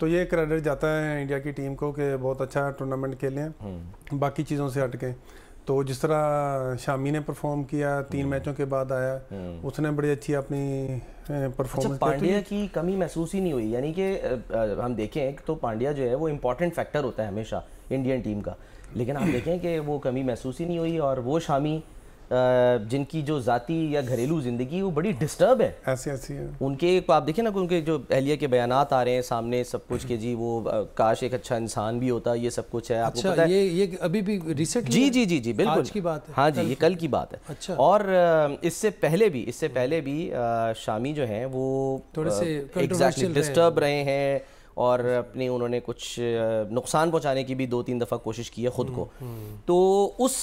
तो ये क्रेडिट जाता है इंडिया की टीम को कि बहुत अच्छा टूर्नामेंट खेले हैं हम्म। बाकी चीज़ों से हटके तो जिस तरह शामी ने परफॉर्म किया तीन मैचों हम्म। के बाद आया हम्म। उसने बड़ी अच्छी अपनी परफॉर्मेंस अच्छा, तो पांड्या की कमी महसूस ही नहीं हुई यानी कि हम देखें तो पांड्या जो है वो इम्पोर्टेंट फैक्टर होता है हमेशा इंडियन टीम का लेकिन आप देखें कि वो कमी महसूस ही नहीं हुई और वो शामी जिनकी जो जाति या घरेलू ज़िंदगी वो बड़ी डिस्टर्ब है ऐसी ऐसी है उनके आप देखें ना उनके जो अहलिया के बयान आ रहे हैं सामने सब कुछ के जी वो काश एक अच्छा इंसान भी होता ये सब कुछ है आपको अच्छा, पता ये, है ये अभी भी रिसेंटली जी जी जी जी बिल्कुल आज की बात है हाँ जी ये कल की बात है अच्छा और इससे पहले भी इससे पहले भी शामी जो है वो थोड़े से डिस्टर्ब रहे हैं और अपने उन्होंने कुछ नुकसान पहुंचाने की भी दो तीन दफ़ा कोशिश की है ख़ुद को हम्म, हम्म। तो उस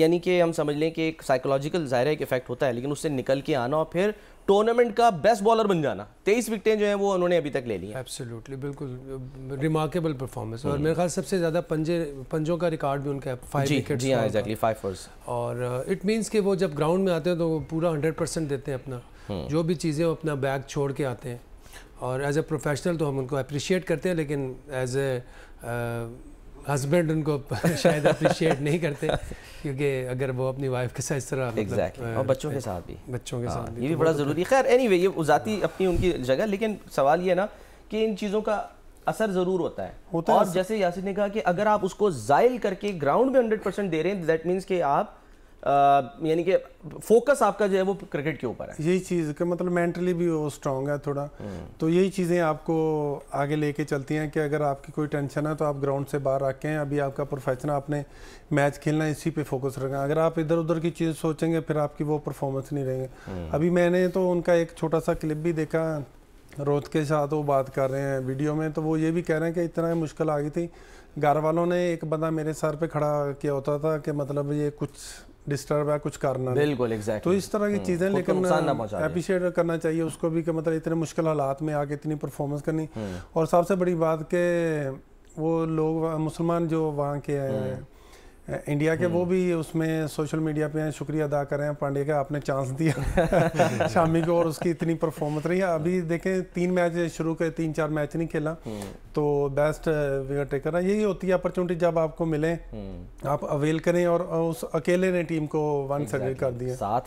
यानी कि हम समझ लें कि एक साइकोलॉजिकल ज़ाहिर एक इफेक्ट होता है लेकिन उससे निकल के आना और फिर टूर्नामेंट का बेस्ट बॉलर बन जाना तेईस विकटें जो हैं वो उन्होंने अभी तक ले ली एब्सोल्युटली बिल्कुल रिमार्केबल परफॉर्मेंस और हम्म। मेरे ख्याल सबसे ज़्यादा पंजे पंजों का रिकॉर्ड भी उनका फाइव विकेट जी हाँ एग्जैक्टली फाइव फर्स और इट मीन्स कि वो जब ग्राउंड में आते हैं तो पूरा हंड्रेड परसेंट देते हैं अपना जो भी चीज़ें वो अपना बैग छोड़ के आते हैं और एज ए प्रोफेशनल तो हम उनको अप्रिशिएट करते हैं लेकिन एज ए हस्बैंड उनको शायद अप्रिशिएट नहीं करते क्योंकि अगर वो अपनी वाइफ के साथ इस तरह मतलब, exactly. मतलब, और बच्चों के साथ भी बच्चों के हाँ, साथ भी ये भी तो बड़ा ज़रूरी खैर एनी anyway, ये ज़ाती अपनी उनकी जगह लेकिन सवाल ये ना कि इन चीज़ों का असर ज़रूर होता है होता और जैसे यासिन ने कहा कि अगर आप उसको जायल करके ग्राउंड में हंड्रेड परसेंट दे रहे हैं दैट मीन्स कि आप यानी कि फोकस आपका जो है वो क्रिकेट के ऊपर है यही चीज़ के मतलब मेंटली भी वो स्ट्रांग है थोड़ा तो यही चीज़ें आपको आगे लेके चलती हैं कि अगर आपकी कोई टेंशन है तो आप ग्राउंड से बाहर आके हैं अभी आपका प्रोफेशन आपने मैच खेलना इसी पे फोकस रखें अगर आप इधर उधर की चीज़ सोचेंगे फिर आपकी वो परफॉर्मेंस नहीं रहेंगे हम्म। अभी मैंने तो उनका एक छोटा सा क्लिप भी देखा रोत के साथ वो बात कर रहे हैं वीडियो में तो वो ये भी कह रहे हैं कि इतना मुश्किल आ गई थी घर वालों ने एक बंदा मेरे सर पे खड़ा किया होता था कि मतलब ये कुछ डिस्टर्ब है कुछ करना बिल्कुल तो इस तरह की हम्म, चीज़ें लेकिन अप्रिशिएट करना चाहिए उसको भी कि मतलब इतने मुश्किल हालात में आके इतनी परफॉर्मेंस करनी हम्म। और सबसे बड़ी बात के वो लोग मुसलमान जो वहाँ के हैं हम्म। इंडिया के वो हम्म। भी उसमें सोशल मीडिया पे हैं शुक्रिया अदा कर रहे हैं पांडे का आपने चांस दिया शामी को और उसकी इतनी परफॉर्मेंस रही अभी देखें तीन मैच शुरू के तीन चार मैच नहीं खेला हम्म। तो बेस्ट विकेट टेकर है यही होती है अपॉर्चुनिटी जब आपको मिले हम्म। आप अवेल करें और उस अकेले ने टीम को वन सर्वे कर दिया